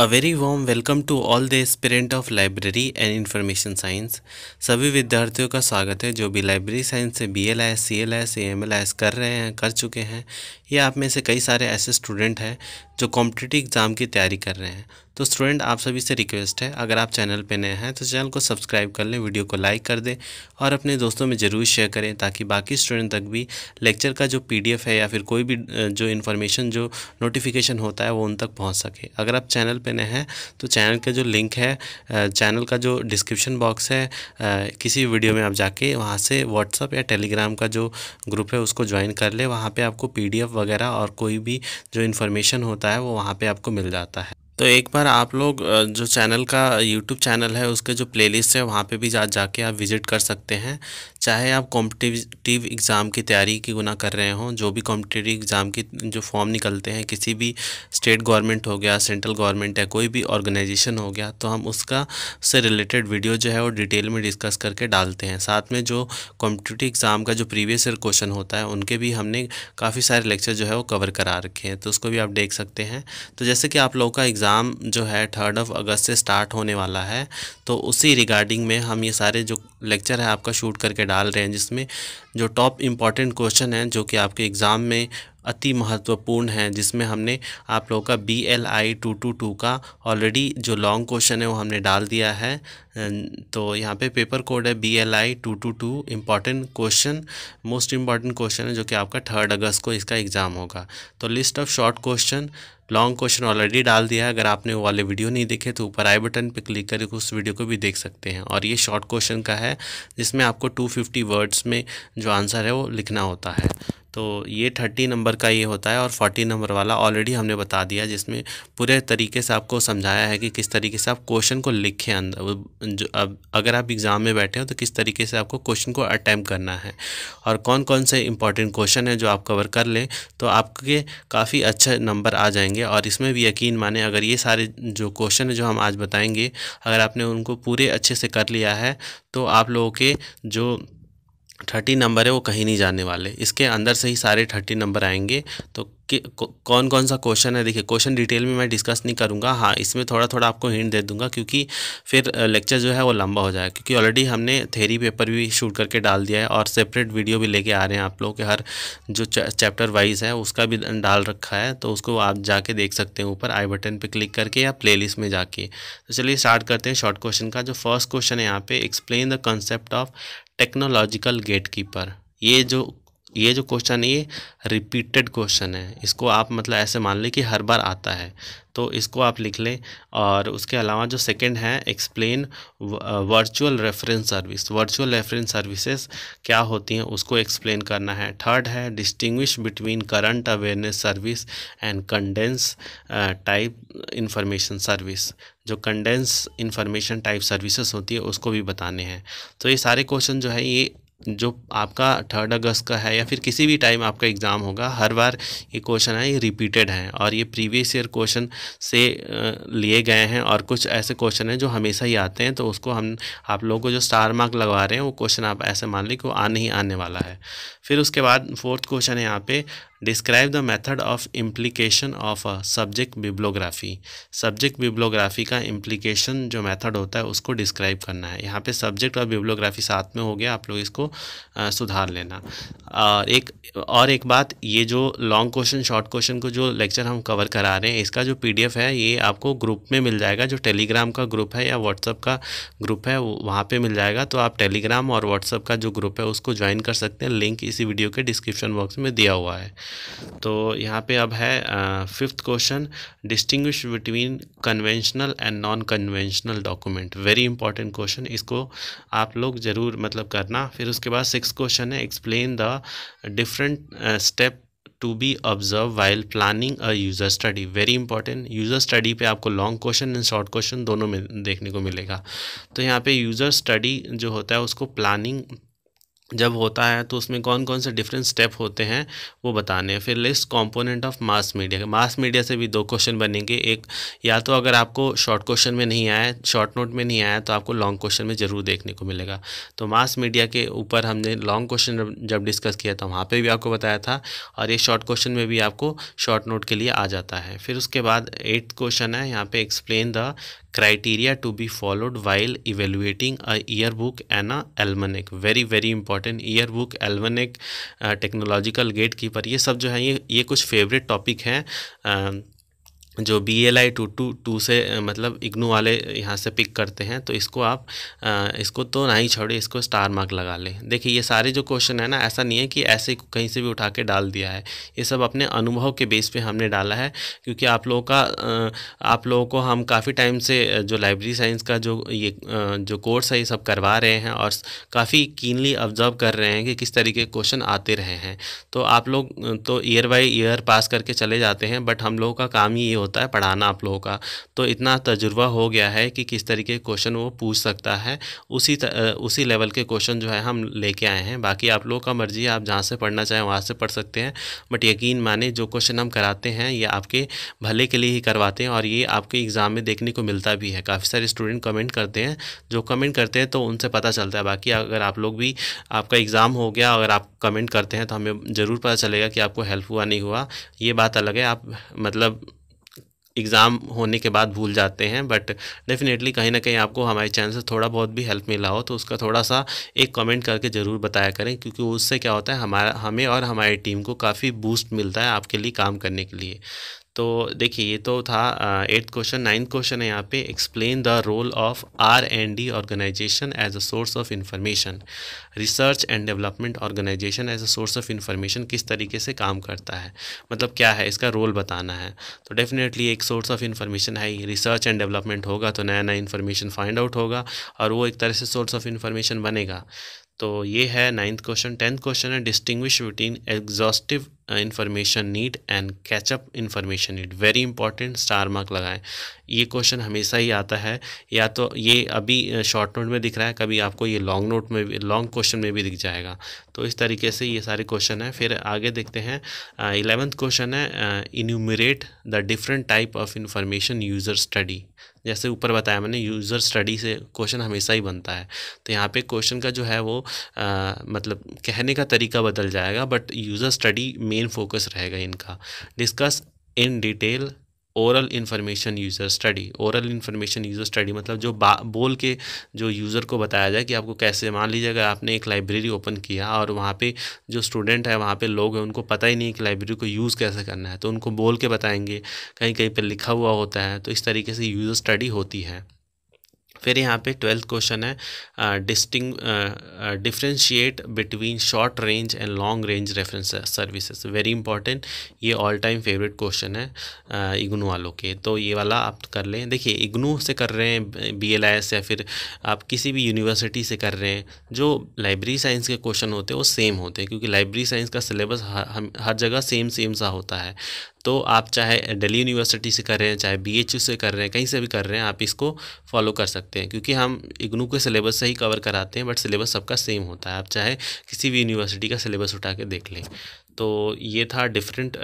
a very warm welcome to all the aspirant of library and information science सभी विद्यार्थियों का स्वागत है जो भी लाइब्रेरी साइंस से B L I S C L I S M L I S कर रहे हैं कर चुके हैं या आप में से कई सारे ऐसे स्टूडेंट हैं जो कॉम्पिटिटिव एग्ज़ाम की तैयारी कर रहे हैं तो स्टूडेंट आप सभी से रिक्वेस्ट है अगर आप चैनल पर नए हैं तो चैनल को सब्सक्राइब कर लें वीडियो को लाइक कर दें और अपने दोस्तों में ज़रूर शेयर करें ताकि बाकी स्टूडेंट तक भी लेक्चर का जो पी है या फिर कोई भी जो इन्फॉर्मेशन जो नोटिफिकेशन होता है वो उन तक पहुँच सके अगर आप चैनल पर नए हैं तो चैनल का जो लिंक है चैनल का जो डिस्क्रिप्शन बॉक्स है किसी वीडियो में आप जाके वहाँ से व्हाट्सअप या टेलीग्राम का जो ग्रुप है उसको ज्वाइन कर लें वहाँ पर आपको पी वगैरह और कोई भी जो इन्फॉर्मेशन होता है वो वहाँ पर आपको मिल जाता है तो एक बार आप लोग जो चैनल का यूट्यूब चैनल है उसके जो प्लेलिस्ट है वहाँ पे भी जा जाके आप विज़िट कर सकते हैं चाहे आप कॉम्पिटिटिव एग्ज़ाम की तैयारी की गुना कर रहे हों जो भी कॉम्पिटिटिव एग्ज़ाम की जो फॉर्म निकलते हैं किसी भी स्टेट गवर्नमेंट हो गया सेंट्रल गवर्नमेंट है कोई भी ऑर्गेनाइजेशन हो गया तो हम उसका से रिलेटेड वीडियो जो है वो डिटेल में डिस्कस करके डालते हैं साथ में जो कॉम्पिटिटिव एग्ज़ाम का जो प्रीवियस ईयर क्वेश्चन होता है उनके भी हमने काफ़ी सारे लेक्चर जो है वो कवर करा रखे हैं तो उसको भी आप देख सकते हैं तो जैसे कि आप लोगों का एग्ज़ाम जो है थर्ड ऑफ अगस्त से स्टार्ट होने वाला है तो उसी रिगार्डिंग में हम ये सारे जो लेक्चर है आपका शूट करके डाल रहे हैं जिसमें जो टॉप इम्पॉर्टेंट क्वेश्चन हैं जो कि आपके एग्ज़ाम में अति महत्वपूर्ण हैं जिसमें हमने आप लोगों का B L I two two two का ऑलरेडी जो लॉन्ग क्वेश्चन है वो हमने डाल दिया है अं, तो यहाँ पे पेपर कोड है B L I two two two important question most important question है जो कि आपका थर्ड अगस्त को इसका एग्ज़ाम होगा तो list of short question long question already डाल दिया है अगर आपने वो वाले वीडियो नहीं देखे तो ऊपर आई बटन पर क्लिक करके उस वीडियो को भी देख सकते हैं और ये शॉर्ट क्वेश्चन का है जिसमें आपको 250 वर्ड्स में जो आंसर है वो लिखना होता है तो ये थर्टी नंबर का ये होता है और फोर्टी नंबर वाला ऑलरेडी हमने बता दिया जिसमें पूरे तरीके से आपको समझाया है कि किस तरीके से आप क्वेश्चन को लिखें अंदर जो अब अगर आप एग्ज़ाम में बैठे हो तो किस तरीके से आपको क्वेश्चन को अटैम्प्ट करना है और कौन कौन से इंपॉर्टेंट क्वेश्चन है जो आप कवर कर लें तो आपके काफ़ी अच्छे नंबर आ जाएंगे और इसमें भी यकीन माने अगर ये सारे जो क्वेश्चन जो हम आज बताएँगे अगर आपने उनको पूरे अच्छे से कर लिया है तो आप लोगों के जो थर्टी नंबर है वो कहीं नहीं जाने वाले इसके अंदर से ही सारे थर्टी नंबर आएंगे तो कौन कौन सा क्वेश्चन है देखिए क्वेश्चन डिटेल में मैं डिस्कस नहीं करूँगा हाँ इसमें थोड़ा थोड़ा आपको हिंट दे दूँगा क्योंकि फिर लेक्चर जो है वो लंबा हो जाएगा क्योंकि ऑलरेडी हमने थेरी पेपर भी शूट करके डाल दिया है और सेपरेट वीडियो भी लेके आ रहे हैं आप लोग के हर जो चैप्टर वाइज है उसका भी डाल रखा है तो उसको आप जाके देख सकते हैं ऊपर आई बटन पर क्लिक करके या प्ले में जाके तो चलिए स्टार्ट करते हैं शॉर्ट क्वेश्चन का जो फर्स्ट क्वेश्चन है यहाँ पे explain the concept of technological gatekeeper ये जो ये जो क्वेश्चन ये रिपीटेड क्वेश्चन है इसको आप मतलब ऐसे मान लें कि हर बार आता है तो इसको आप लिख लें और उसके अलावा जो सेकंड है explain virtual reference service virtual reference services क्या होती हैं उसको एक्सप्लेन करना है थर्ड है distinguish between current awareness service and condense type information service जो कंडेंस इन्फॉर्मेशन टाइप सर्विसेज होती है उसको भी बताने हैं तो ये सारे क्वेश्चन जो है ये जो आपका थर्ड अगस्त का है या फिर किसी भी टाइम आपका एग्ज़ाम होगा हर बार ये क्वेश्चन है ये रिपीटेड हैं और ये प्रीवियस ईयर क्वेश्चन से लिए गए हैं और कुछ ऐसे क्वेश्चन हैं जो हमेशा ही आते हैं तो उसको हम आप लोगों को जो स्टार मार्क लगवा रहे हैं वो क्वेश्चन आप ऐसे मान लें कि वो आने ही आने वाला है फिर उसके बाद फोर्थ क्वेश्चन है यहाँ पे describe the method of implication of a subject bibliography subject bibliography का इम्प्लीकेशन जो मेथड होता है उसको डिस्क्राइब करना है यहाँ पे सब्जेक्ट और बिब्लोग्राफी साथ में हो गया आप लोग इसको सुधार लेना और एक और एक बात ये जो लॉन्ग क्वेश्चन शॉर्ट क्वेश्चन को जो लेक्चर हम कवर करा रहे हैं इसका जो पीडीएफ है ये आपको ग्रुप में मिल जाएगा जो टेलीग्राम का ग्रुप है या व्हाट्सअप का ग्रुप है वहाँ पर मिल जाएगा तो आप टेलीग्राम और व्हाट्सअप का जो ग्रुप है उसको ज्वाइन कर सकते हैं लिंक इसी वीडियो के डिस्क्रिप्शन बॉक्स में दिया हुआ है तो यहाँ पर अब है fifth question distinguish between conventional and non conventional document very important question इसको आप लोग ज़रूर मतलब करना फिर उस उसके बाद सिक्स क्वेश्चन है explain the different step to be observe while planning a user study very important user study पे आपको long question and short question दोनों में देखने को मिलेगा तो यहाँ पे यूज़र स्टडी जो होता है उसको प्लानिंग जब होता है तो उसमें कौन कौन से डिफरेंट स्टेप होते हैं वो बताने हैं फिर list component of mass media mass media से भी दो क्वेश्चन बनेंगे एक या तो अगर आपको शॉर्ट क्वेश्चन में नहीं आया शॉर्ट नोट में नहीं आया तो आपको लॉन्ग क्वेश्चन में ज़रूर देखने को मिलेगा तो मास मीडिया के ऊपर हमने लॉन्ग क्वेश्चन जब डिस्कस किया था तो वहाँ पर भी आपको बताया था और ये शॉर्ट क्वेश्चन में भी आपको शॉर्ट नोट के लिए आ जाता है फिर उसके बाद एट्थ क्वेश्चन है यहाँ पर explain the criteria to be followed while evaluating a yearbook and a almanac very very important yearbook almanac technological gatekeeper ये सब जो है ये ये कुछ फेवरेट टॉपिक हैं जो B L I two two two से मतलब इग्नू वाले यहाँ से पिक करते हैं तो इसको आप आ, इसको तो ना ही छोड़े इसको स्टार मार्क लगा लें देखिए ये सारे जो क्वेश्चन है ना ऐसा नहीं है कि ऐसे कहीं से भी उठा के डाल दिया है ये सब अपने अनुभव के बेस पे हमने डाला है क्योंकि आप लोगों का आ, आप लोगों को हम काफ़ी टाइम से जो लाइब्रेरी साइंस का जो ये जो कोर्स है ये सब करवा रहे हैं और काफ़ी कीनली ऑब्जर्व कर रहे हैं कि किस तरीके के क्वेश्चन आते रहे हैं तो आप लोग तो ईयर बाई ईयर पास करके चले जाते हैं बट हम लोगों का काम ही ये होता है पढ़ाना आप लोगों का तो इतना तजुर्बा हो गया है कि किस तरीके के क्वेश्चन वो पूछ सकता है उसी त, उसी लेवल के क्वेश्चन जो है हम लेके आए हैं बाकी आप लोगों का मर्जी है आप जहाँ से पढ़ना चाहें वहाँ से पढ़ सकते हैं बट यकीन माने जो क्वेश्चन हम कराते हैं ये आपके भले के लिए ही करवाते हैं और ये आपके एग्ज़ाम में देखने को मिलता भी है काफ़ी सारे स्टूडेंट कमेंट करते हैं जो कमेंट करते हैं तो उनसे पता चलता है बाकी अगर आप लोग भी आपका एग्ज़ाम हो गया अगर आप कमेंट करते हैं तो हमें ज़रूर पता चलेगा कि आपको हेल्प हुआ नहीं हुआ ये बात अलग है आप मतलब एग्ज़ाम होने के बाद भूल जाते हैं बट डेफिनेटली कहीं ना कहीं आपको हमारे चैनल से थोड़ा बहुत भी हेल्प मिला हो तो उसका थोड़ा सा एक कमेंट करके ज़रूर बताया करें क्योंकि उससे क्या होता है हमारा हमें और हमारी टीम को काफ़ी बूस्ट मिलता है आपके लिए काम करने के लिए तो देखिए ये तो था एट्थ क्वेश्चन नाइन्थ क्वेश्चन है यहाँ पे explain the role of R and D organisation as a source of information research and development organisation as a source of information किस तरीके से काम करता है मतलब क्या है इसका रोल बताना है तो डेफिनेटली एक सोर्स ऑफ इन्फॉर्मेशन है ही रिसर्च एंड डेवलपमेंट होगा तो नया नया इन्फॉर्मेशन फाइंड आउट होगा और वो एक तरह से सोर्स ऑफ इन्फॉर्मेशन बनेगा तो ये है नाइन्थ क्वेश्चन टेंथ क्वेश्चन है distinguish between exhaustive information need and catch up information need very important star mark लगाएं ये क्वेश्चन हमेशा ही आता है या तो ये अभी शॉर्ट uh, नोट में दिख रहा है कभी आपको ये लॉन्ग नोट में भी लॉन्ग क्वेश्चन में भी दिख जाएगा तो इस तरीके से ये सारे क्वेश्चन हैं फिर आगे देखते हैं इलेवेंथ uh, क्वेश्चन है enumerate the different type of information user study जैसे ऊपर बताया मैंने यूज़र स्टडी से क्वेश्चन हमेशा ही बनता है तो यहाँ पे क्वेश्चन का जो है वो आ, uh, मतलब कहने का तरीका बदल जाएगा but user study main main focus रहेगा इनका discuss in detail oral information user study oral information user study मतलब जो बा बोल के जो यूज़र को बताया जाए कि आपको कैसे मान लीजिएगा आपने एक लाइब्रेरी ओपन किया और वहाँ पे जो स्टूडेंट है वहाँ पे लोग हैं उनको पता ही नहीं कि लाइब्रेरी को यूज़ कैसे करना है तो उनको बोल के बताएंगे कहीं कहीं पर लिखा हुआ होता है तो इस तरीके से यूज़र स्टडी होती है फिर यहाँ पे ट्वेल्थ क्वेश्चन है distinguish differentiate between short range and long range reference services very important ये ऑल टाइम फेवरेट क्वेश्चन है इग्नू वालों के तो ये वाला आप कर लें देखिए इग्नू से कर रहे हैं बी एल आई एस या फिर आप किसी भी यूनिवर्सिटी से कर रहे हैं जो लाइब्रेरी साइंस के क्वेश्चन होते हैं वो सेम होते हैं क्योंकि लाइब्रेरी साइंस का सिलेबस हर जगह सेम सेम सा होता है तो आप चाहे दिल्ली यूनिवर्सिटी से कर रहे हैं चाहे बी से कर रहे हैं कहीं से भी कर रहे हैं आप इसको फॉलो कर सकते हैं क्योंकि हम इग्नू के सिलेबस से ही कवर कराते हैं बट सिलेबस सबका सेम होता है आप चाहे किसी भी यूनिवर्सिटी का सिलेबस उठा के देख लें तो ये था डिफरेंट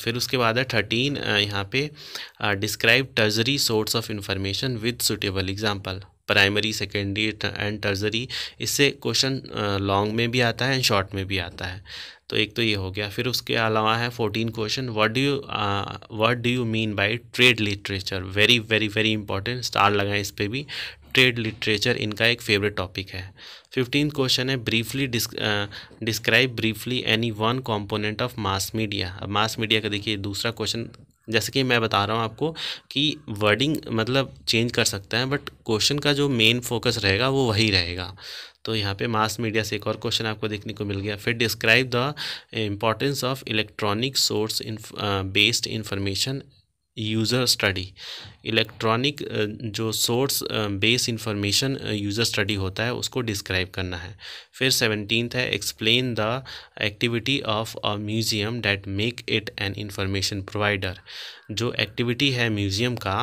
फिर उसके बाद है थर्टीन यहाँ पे describe tertiary source of information with suitable example primary secondary and tertiary इससे क्वेश्चन लॉन्ग में भी आता है एंड शॉर्ट में भी आता है तो एक तो ये हो गया फिर उसके अलावा है fourteen question what do you what do you mean by trade literature very very very important star लगाएं इस पर भी ट्रेड लिटरेचर इनका एक फेवरेट टॉपिक है फिफ्टीन क्वेश्चन है briefly describe briefly any one component of mass media अब mass media का देखिए दूसरा क्वेश्चन जैसे कि मैं बता रहा हूँ आपको कि वर्डिंग मतलब चेंज कर सकते हैं बट क्वेश्चन का जो मेन फोकस रहेगा वो वही रहेगा तो यहाँ पे मास मीडिया से एक और क्वेश्चन आपको देखने को मिल गया फिर describe the importance of electronic source based information user study electronic जो source base information user study होता है उसको डिस्क्राइब करना है फिर सेवनटीन है explain the activity of a museum that make it an information provider जो एक्टिविटी है म्यूज़ियम का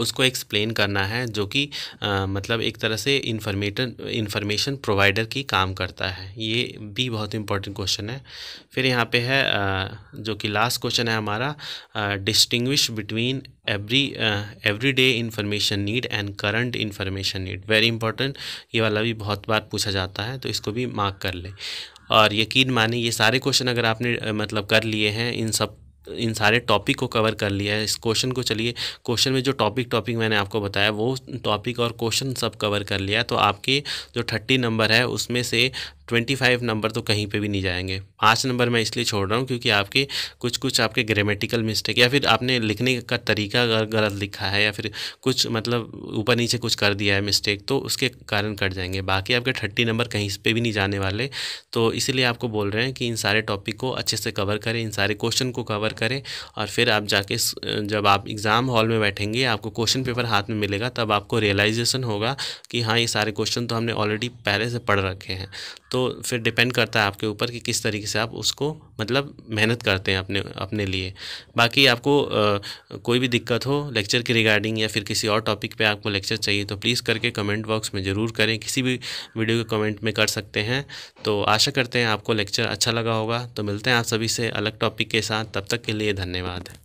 उसको एक्सप्लेन करना है जो कि मतलब एक तरह से इंफॉर्मेटन इंफॉर्मेशन प्रोवाइडर की काम करता है ये भी बहुत इंपॉर्टेंट क्वेश्चन है फिर यहाँ पे है आ, जो कि लास्ट क्वेश्चन है हमारा distinguish between every every day information need and current information need very important ये वाला भी बहुत बार पूछा जाता है तो इसको भी मार्क कर ले और यकीन माने ये सारे क्वेश्चन अगर आपने मतलब कर लिए हैं इन सब इन सारे टॉपिक को कवर कर लिया है इस क्वेश्चन को चलिए क्वेश्चन में जो टॉपिक टॉपिक मैंने आपको बताया वो टॉपिक और क्वेश्चन सब कवर कर लिया तो आपके जो थर्टी नंबर है उसमें से ट्वेंटी फाइव नंबर तो कहीं पे भी नहीं जाएंगे पाँच नंबर मैं इसलिए छोड़ रहा हूँ क्योंकि आपके कुछ कुछ आपके ग्रामेटिकल मिस्टेक या फिर आपने लिखने का तरीका अगर गलत लिखा है या फिर कुछ मतलब ऊपर नीचे कुछ कर दिया है मिस्टेक तो उसके कारण कट जाएंगे बाकी आपके थर्टी नंबर कहीं पर भी नहीं जाने वाले तो इसीलिए आपको बोल रहे हैं कि इन सारे टॉपिक को अच्छे से कवर करें इन सारे क्वेश्चन को कवर करें और फिर आप जाके जब आप एग्ज़ाम हॉल में बैठेंगे आपको क्वेश्चन पेपर हाथ में मिलेगा तब आपको रियलाइजेशन होगा कि हाँ ये सारे क्वेश्चन तो हमने ऑलरेडी पहले से पढ़ रखे हैं तो फिर डिपेंड करता है आपके ऊपर कि किस तरीके से आप उसको मतलब मेहनत करते हैं अपने अपने लिए बाकी आपको आ, कोई भी दिक्कत हो लेक्चर की रिगार्डिंग या फिर किसी और टॉपिक पे आपको लेक्चर चाहिए तो प्लीज़ करके कमेंट बॉक्स में ज़रूर करें किसी भी वीडियो के कमेंट में कर सकते हैं तो आशा करते हैं आपको लेक्चर अच्छा लगा होगा तो मिलते हैं आप सभी से अलग टॉपिक के साथ तब तक के लिए धन्यवाद